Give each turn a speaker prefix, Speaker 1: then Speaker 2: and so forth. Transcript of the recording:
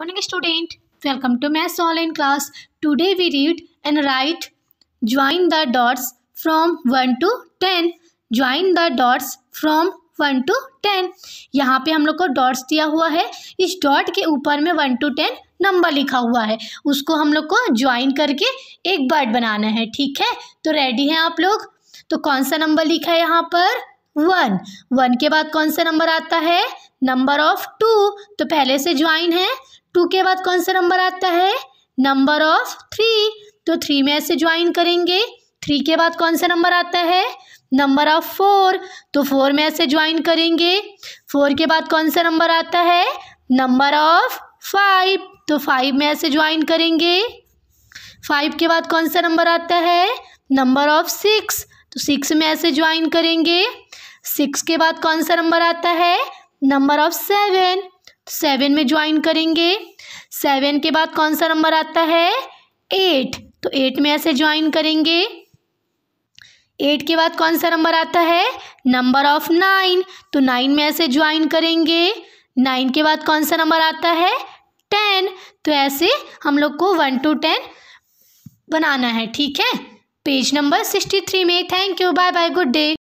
Speaker 1: morning student welcome to maths online class today we read and write join the dots from 1 to 10 join the dots from 1 to 10 यहाँ पे हम लोग को dots दिया हुआ है इस डॉट के ऊपर में 1 टू 10 नंबर लिखा हुआ है उसको हम लोग को ज्वाइन करके एक बर्ड बनाना है ठीक है तो रेडी हैं आप लोग तो कौन सा नंबर लिखा है यहाँ पर वन वन के बाद कौन सा नंबर आता है नंबर ऑफ टू तो पहले से ज्वाइन है टू के बाद कौन सा नंबर आता है नंबर ऑफ थ्री तो थ्री में ऐसे ज्वाइन करेंगे थ्री के बाद कौन सा नंबर आता है नंबर ऑफ फोर तो फोर में ऐसे ज्वाइन करेंगे फोर के बाद कौन सा नंबर आता है नंबर ऑफ फाइव तो फाइव में ऐसे ज्वाइन करेंगे फाइव के बाद कौन सा नंबर आता है नंबर ऑफ सिक्स तो सिक्स में ऐसे ज्वाइन करेंगे सिक्स के बाद कौन सा नंबर आता है नंबर ऑफ सेवन तो सेवन में ज्वाइन करेंगे सेवन के बाद कौन सा नंबर आता है एट तो एट में ऐसे ज्वाइन करेंगे एट के बाद कौन सा नंबर आता है नंबर ऑफ नाइन तो नाइन में ऐसे ज्वाइन करेंगे नाइन के बाद कौन सा नंबर आता है टेन तो ऐसे हम लोग को वन टू टेन बनाना है ठीक है पेज नंबर सिक्सटी थ्री में thank you bye bye good day